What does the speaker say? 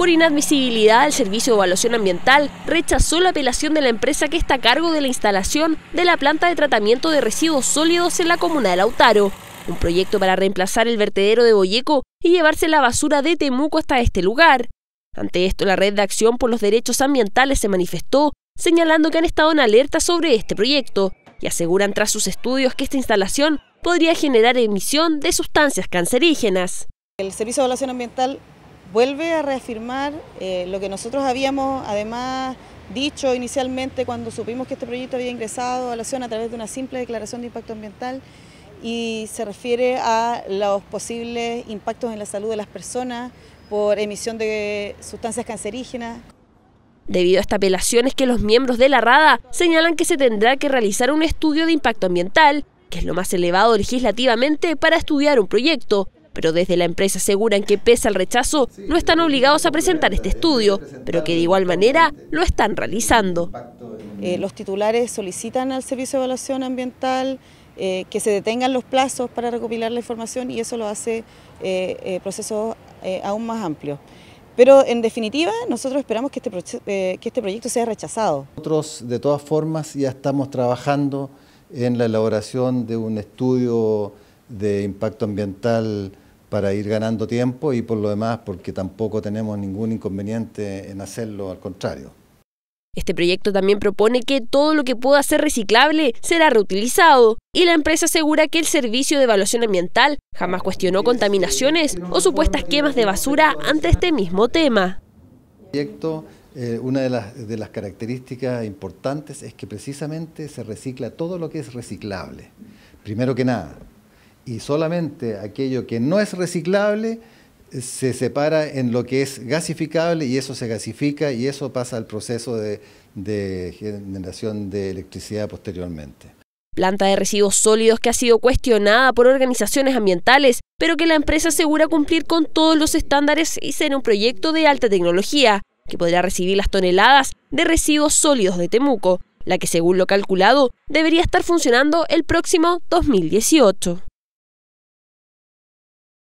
Por inadmisibilidad, el Servicio de Evaluación Ambiental rechazó la apelación de la empresa que está a cargo de la instalación de la planta de tratamiento de residuos sólidos en la comuna de Lautaro, un proyecto para reemplazar el vertedero de Boyeco y llevarse la basura de Temuco hasta este lugar. Ante esto, la Red de Acción por los Derechos Ambientales se manifestó, señalando que han estado en alerta sobre este proyecto y aseguran tras sus estudios que esta instalación podría generar emisión de sustancias cancerígenas. El Servicio de Evaluación Ambiental vuelve a reafirmar eh, lo que nosotros habíamos además dicho inicialmente cuando supimos que este proyecto había ingresado a la zona a través de una simple declaración de impacto ambiental y se refiere a los posibles impactos en la salud de las personas por emisión de sustancias cancerígenas. Debido a esta apelación es que los miembros de la RADA señalan que se tendrá que realizar un estudio de impacto ambiental, que es lo más elevado legislativamente para estudiar un proyecto, pero desde la empresa aseguran que pese al rechazo, no están obligados a presentar este estudio, pero que de igual manera lo están realizando. Eh, los titulares solicitan al Servicio de Evaluación Ambiental eh, que se detengan los plazos para recopilar la información y eso lo hace eh, eh procesos aún más amplio. Pero en definitiva, nosotros esperamos que este, que este proyecto sea rechazado. Nosotros de todas formas ya estamos trabajando en la elaboración de un estudio de impacto ambiental para ir ganando tiempo y por lo demás porque tampoco tenemos ningún inconveniente en hacerlo, al contrario. Este proyecto también propone que todo lo que pueda ser reciclable será reutilizado y la empresa asegura que el Servicio de Evaluación Ambiental jamás cuestionó contaminaciones o supuestas quemas de basura ante este mismo tema. proyecto, eh, una de las, de las características importantes es que precisamente se recicla todo lo que es reciclable, primero que nada, y solamente aquello que no es reciclable eh, se separa en lo que es gasificable y eso se gasifica y eso pasa al proceso de, generación de electricidad posteriormente. Planta de residuos sólidos que ha sido cuestionada por organizaciones ambientales, pero que la empresa asegura cumplir con todos los estándares y ser un proyecto de alta tecnología, que podrá recibir las toneladas de residuos sólidos de Temuco, la que según lo calculado debería estar funcionando el próximo 2018.